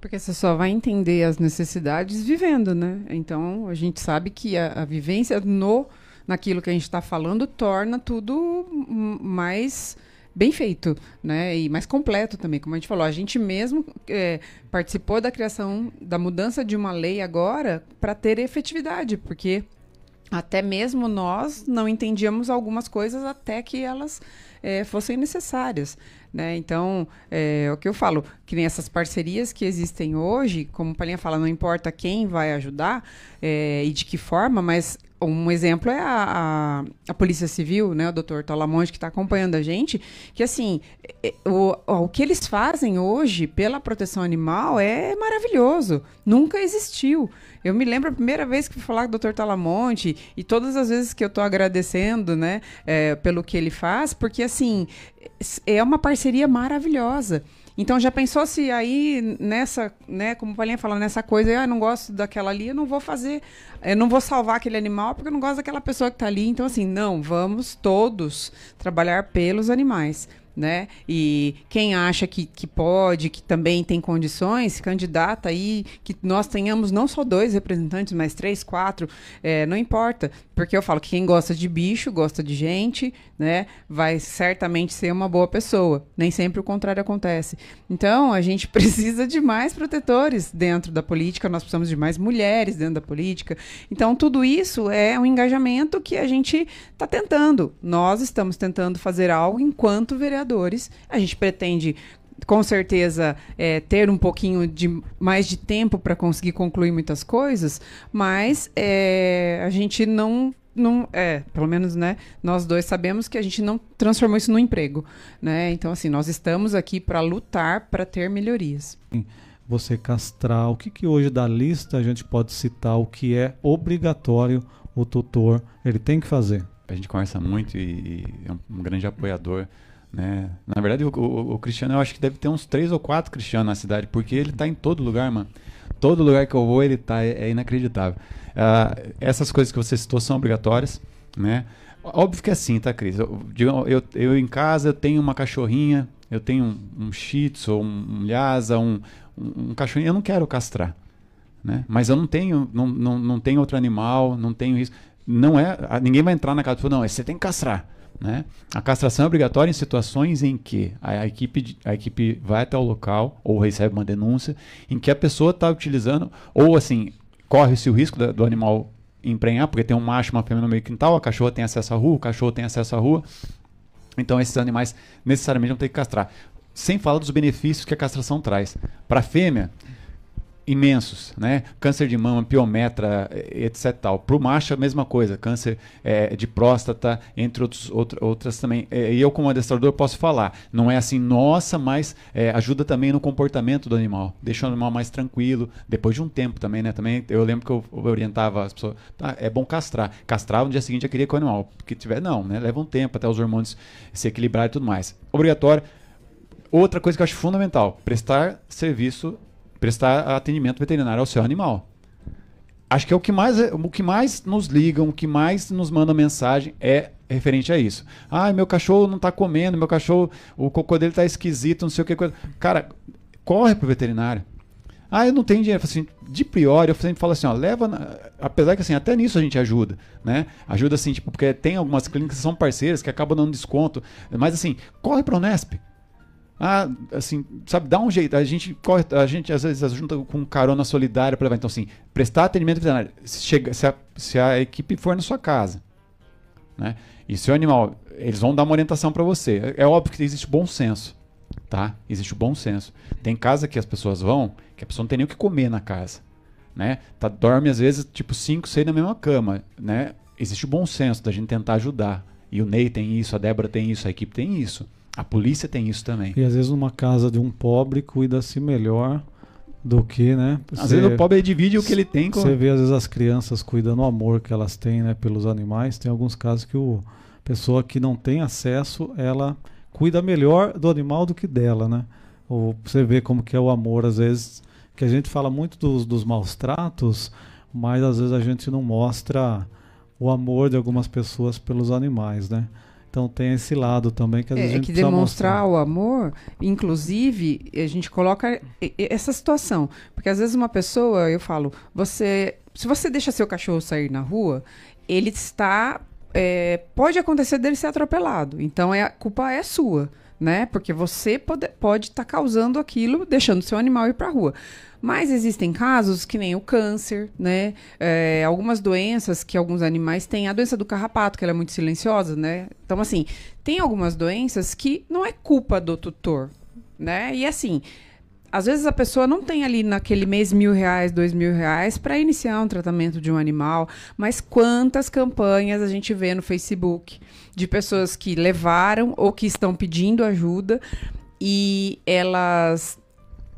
Porque você só vai entender as necessidades vivendo, né? Então a gente sabe que a, a vivência no naquilo que a gente está falando torna tudo mais bem feito, né? E mais completo também, como a gente falou. A gente mesmo é, participou da criação da mudança de uma lei agora para ter efetividade, porque até mesmo nós não entendíamos algumas coisas até que elas é, fossem necessárias. Né? Então, eh, é, o que eu falo, que nem essas parcerias que existem hoje, como a Paulinha fala, não importa quem vai ajudar é, e de que forma, mas um exemplo é a, a, a, Polícia Civil, né, o doutor Talamonte, que está acompanhando a gente, que assim, é, o, o que eles fazem hoje pela proteção animal é maravilhoso, nunca existiu. Eu me lembro a primeira vez que fui falar com o doutor Talamonte e todas as vezes que eu estou agradecendo né, é, pelo que ele faz, porque assim, é, é uma parceria maravilhosa. Então já pensou se aí nessa, né, como o Paulinha falou, nessa coisa, ah, eu não gosto daquela ali, eu não vou fazer, eu não vou salvar aquele animal porque eu não gosto daquela pessoa que está ali. Então assim, não, vamos todos trabalhar pelos animais. Né? E quem acha que, que pode, que também tem condições, candidata aí, que nós tenhamos não só dois representantes, mas três, quatro, é, não importa. Porque eu falo que quem gosta de bicho, gosta de gente, né? Vai certamente ser uma boa pessoa. Nem sempre o contrário acontece. Então, a gente precisa de mais protetores dentro da política, nós precisamos de mais mulheres dentro da política. Então, tudo isso é um engajamento que a gente está tentando. Nós estamos tentando fazer algo enquanto vereadores. A gente pretende com certeza, é, ter um pouquinho de mais de tempo para conseguir concluir muitas coisas, mas é, a gente não não é, pelo menos, né, nós dois sabemos que a gente não transformou isso no emprego, né? Então assim, nós estamos aqui para lutar para ter melhorias. Você castrar, o que que hoje da lista a gente pode citar o que é obrigatório o tutor ele tem que fazer? A gente conversa muito e, e é um grande apoiador né? Na verdade, o, o, o, Cristiano, eu acho que deve ter uns três ou quatro cristianos na cidade, porque ele tá em todo lugar, mano. Todo lugar que eu vou, ele tá. É, é inacreditável. Uh, essas coisas que você citou são obrigatórias, né? Óbvio que é assim, tá, Cris? Eu, eu, eu em casa eu tenho uma cachorrinha, eu tenho um, um shih tzu, um, um lhasa, um, um, um cachorrinho. Eu não quero castrar, né? Mas eu não tenho, não, não, não tenho outro animal, não tenho isso. Não é, ninguém vai entrar na casa e falar, não, você tem que castrar. Né? A castração é obrigatória em situações em que a, equipe, a equipe vai até o local ou recebe uma denúncia em que a pessoa está utilizando, ou assim, corre-se o risco da, do animal emprenhar, porque tem um macho e uma fêmea no meio quintal, a cachorra tem acesso à rua, o cachorro tem acesso à rua. Então esses animais necessariamente vão ter que castrar. Sem falar dos benefícios que a castração traz. Para a fêmea, imensos, né? Câncer de mama, piometra, eh, etc. Tal. Para o macho, a mesma coisa, câncer é, de próstata, entre outros, outras também. Eh, e eu, como adestrador, posso falar. Não é assim, nossa, mas é, ajuda também no comportamento do animal, deixa o animal mais tranquilo, depois de um tempo também, né? Também eu lembro que eu orientava as pessoas, tá, é bom castrar. Castrar no dia seguinte já queria que o animal, porque tiver, não, né? Leva um tempo até os hormônios se equilibrar e tudo mais. Obrigatório. Outra coisa que eu acho fundamental, prestar serviço prestar atendimento veterinário ao seu animal. Acho que é o que mais, é, o que mais nos ligam, o que mais nos manda mensagem é referente a isso. Ah, meu cachorro não está comendo, meu cachorro, o cocô dele está esquisito, não sei o que. Cara, corre pro veterinário. Ah, eu não tenho dinheiro. Assim, de pior, eu sempre falo assim, ó, leva. Na... Apesar que assim, até nisso a gente ajuda, né? Ajuda assim, tipo, porque tem algumas clínicas que são parceiras que acabam dando desconto. Mas assim, corre para o Unesp. Ah, assim, sabe, dá um jeito. A gente corre, a gente às vezes junta com carona solidária para levar. Então, assim, prestar atendimento veterinário. Se, chega, se, a, se a equipe for na sua casa, né? E seu animal, eles vão dar uma orientação para você. É, é, óbvio que existe bom senso, tá? Existe bom senso. Tem casa que as pessoas vão, que a pessoa não tem nem o que comer na casa, né? Tá, dorme às vezes tipo 5, 6 na mesma cama, né? Existe bom senso da gente tentar ajudar. E o Ney tem isso, a Débora tem isso, a equipe tem isso. A polícia tem isso também. E às vezes numa casa de um pobre cuida-se melhor do que, né? Às cê, vezes o pobre divide o que ele tem. Você com... vê às vezes as crianças cuidando do amor que elas têm, né, pelos animais. Tem alguns casos que o pessoa que não tem acesso, ela cuida melhor do animal do que dela, né? Você vê como que é o amor às vezes, que a gente fala muito dos, dos maus tratos, mas às vezes a gente não mostra o amor de algumas pessoas pelos animais, né? Então tem esse lado também que às é, vezes a é gente que demonstrar mostrar. o amor, inclusive a gente coloca essa situação, porque às vezes uma pessoa, eu falo, você, se você deixa seu cachorro sair na rua, ele está é, pode acontecer dele ser atropelado. Então é, a culpa é sua né? Porque você pode estar pode tá causando aquilo, deixando seu animal ir para a rua. Mas existem casos que nem o câncer, né? É, algumas doenças que alguns animais têm. A doença do carrapato, que ela é muito silenciosa, né? Então, assim, tem algumas doenças que não é culpa do tutor, né? E assim, às vezes a pessoa não tem ali naquele mês mil reais, dois mil reais para iniciar um tratamento de um animal, mas quantas campanhas a gente vê no Facebook de pessoas que levaram ou que estão pedindo ajuda e elas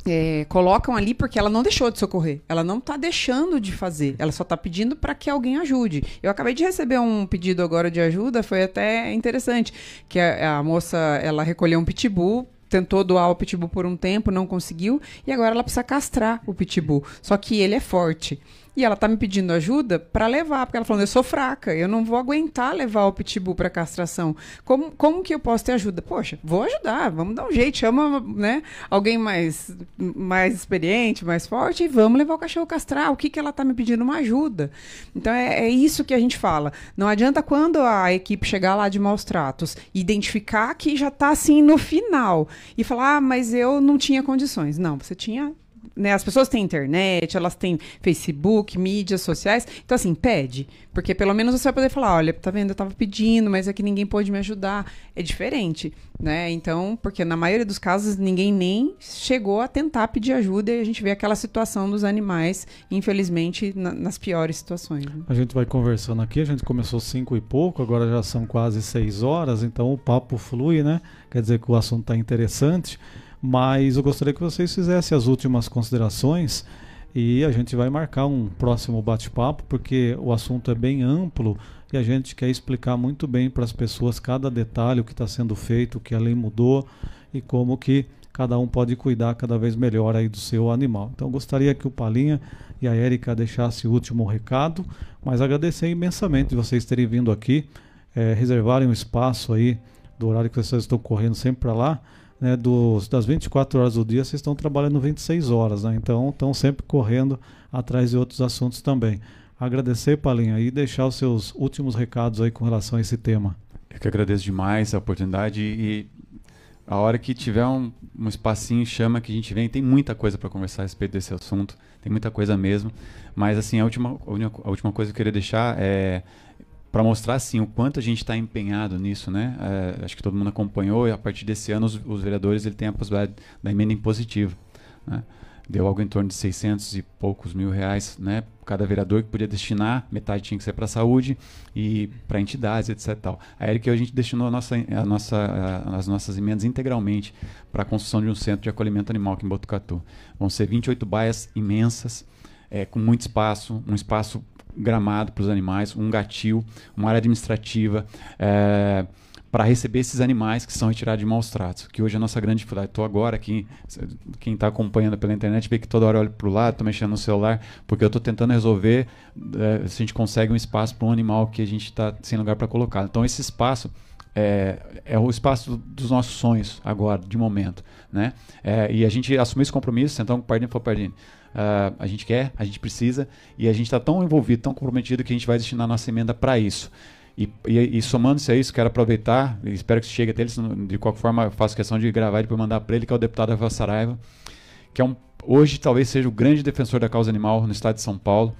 é, colocam ali porque ela não deixou de socorrer, ela não está deixando de fazer, ela só está pedindo para que alguém ajude. Eu acabei de receber um pedido agora de ajuda, foi até interessante, que a, a moça ela recolheu um pitbull tentou doar o pitbull por um tempo, não conseguiu, e agora ela precisa castrar o pitbull. Só que ele é forte. E ela tá me pedindo ajuda para levar, porque ela falou: eu sou fraca, eu não vou aguentar levar o pitbull para castração. Como, como que eu posso ter ajuda? Poxa, vou ajudar, vamos dar um jeito, chama né, alguém mais, mais experiente, mais forte, e vamos levar o cachorro castrar. O que, que ela tá me pedindo? Uma ajuda. Então é, é isso que a gente fala. Não adianta quando a equipe chegar lá de maus tratos, identificar que já tá assim no final e falar: ah, mas eu não tinha condições. Não, você tinha né, as pessoas têm internet, elas têm Facebook, mídias sociais. Então, assim, pede. Porque pelo menos você vai poder falar, olha, tá vendo, eu tava pedindo, mas é que ninguém pôde me ajudar. É diferente, né? Então, porque na maioria dos casos, ninguém nem chegou a tentar pedir ajuda e a gente vê aquela situação dos animais, infelizmente, na, nas piores situações. Né? A gente vai conversando aqui, a gente começou cinco e pouco, agora já são quase seis horas, então o papo flui, né? Quer dizer que o assunto tá interessante. Mas eu gostaria que vocês fizessem as últimas considerações e a gente vai marcar um próximo bate-papo, porque o assunto é bem amplo e a gente quer explicar muito bem para as pessoas cada detalhe, o que está sendo feito, o que a lei mudou e como que cada um pode cuidar cada vez melhor aí do seu animal. Então gostaria que o Palinha e a Érica deixassem o último recado, mas agradecer imensamente vocês terem vindo aqui, é, reservarem um espaço aí do horário que vocês estão correndo sempre para lá né, dos, das 24 horas do dia, vocês estão trabalhando 26 horas, né? Então estão sempre correndo atrás de outros assuntos também. Agradecer, Palinha, e deixar os seus últimos recados aí com relação a esse tema. Eu que agradeço demais a oportunidade e a hora que tiver um, um espacinho, chama que a gente vem. Tem muita coisa para conversar a respeito desse assunto, tem muita coisa mesmo. Mas, assim, a última, a última coisa que eu queria deixar é para mostrar assim o quanto a gente está empenhado nisso, né? É, acho que todo mundo acompanhou e a partir desse ano os, os vereadores ele tem a possibilidade da emenda impositiva, né? deu algo em torno de 600 e poucos mil reais, né? Cada vereador que podia destinar, metade tinha que ser para saúde e para entidades, etc. Tal. A Eric a gente destinou a nossa, a nossa, a, as nossas emendas integralmente para a construção de um centro de acolhimento animal aqui em Botucatu. Vão ser 28 baias imensas, é, com muito espaço, um espaço gramado para os animais, um gatil, uma área administrativa. É, eh, para receber esses animais que são retirados de maus tratos, que hoje é a nossa grande dificuldade. Estou agora aqui, quem está acompanhando pela internet vê que toda hora eu olho para o lado, estou mexendo no celular, porque eu estou tentando resolver é, se a gente consegue um espaço para um animal que a gente está sem lugar para colocar. Então, esse espaço é, é, o espaço dos nossos sonhos agora, de momento, né? É, e a gente assumiu esse compromisso, então, com o uh, a gente quer, a gente precisa, e a gente está tão envolvido, tão comprometido, que a gente vai destinar nossa emenda para isso. E, e, e somando-se a isso, quero aproveitar, espero que chegue até ele, de qualquer forma, faço questão de gravar e depois mandar para ele, que é o deputado Rafael Saraiva, que é um, hoje talvez seja o grande defensor da causa animal no estado de São Paulo,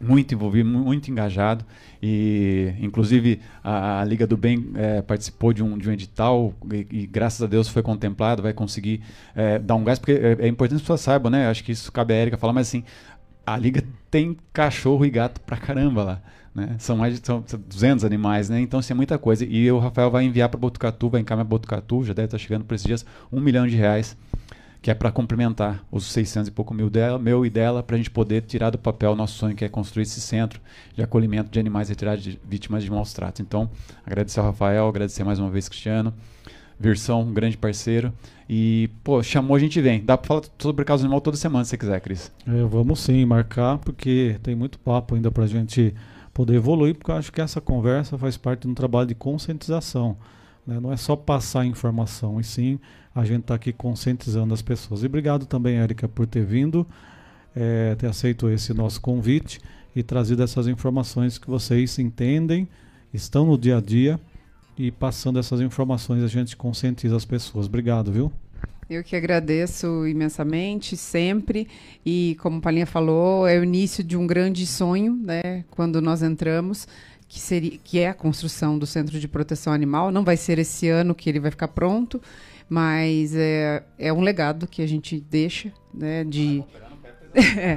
muito envolvido, muito engajado e inclusive a, a Liga do Bem é, participou de um, de um edital e, e, graças a Deus foi contemplado, vai conseguir é, dar um gás, porque é, é importante que as pessoas saibam, né? Acho que isso cabe a Erika falar, mas assim, a Liga tem cachorro e gato pra caramba lá. Né? São mais de são 200 animais, né? Então, isso assim, é muita coisa. E o Rafael vai enviar para Botucatu, vai encaminhar para Botucatu, já deve estar tá chegando por esses dias, um milhão de reais que é para complementar os 600 e pouco mil dela, meu e dela, para a gente poder tirar do papel o nosso sonho, que é construir esse centro de acolhimento de animais retirados de vítimas de maus tratos. Então, agradecer ao Rafael, agradecer mais uma vez, Cristiano. Versão, um grande parceiro. E, pô, chamou, a gente vem. Dá para falar sobre causa animal toda semana, se você quiser, Cris. É, vamos sim, marcar, porque tem muito papo ainda para a gente poder evoluir, porque eu acho que essa conversa faz parte de um trabalho de conscientização. Né? Não é só passar informação, e sim a gente está aqui conscientizando as pessoas. E obrigado também, Érica, por ter vindo, é, ter aceito esse nosso convite e trazido essas informações que vocês entendem, estão no dia a dia e passando essas informações a gente conscientiza as pessoas. Obrigado, viu? Eu que agradeço imensamente, sempre. E como Palinha falou, é o início de um grande sonho, né? Quando nós entramos que, seria, que é a construção do Centro de Proteção Animal. Não vai ser esse ano que ele vai ficar pronto, mas é, é um legado que a gente deixa né, de. Ah, é,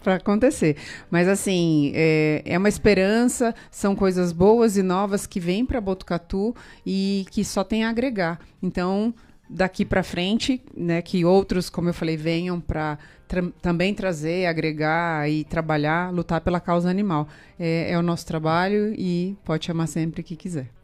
para acontecer. Mas, assim, é, é uma esperança, são coisas boas e novas que vêm para Botucatu e que só tem a agregar. Então, daqui para frente, né, que outros, como eu falei, venham para tra também trazer, agregar e trabalhar, lutar pela causa animal. É, é o nosso trabalho e pode chamar sempre que quiser.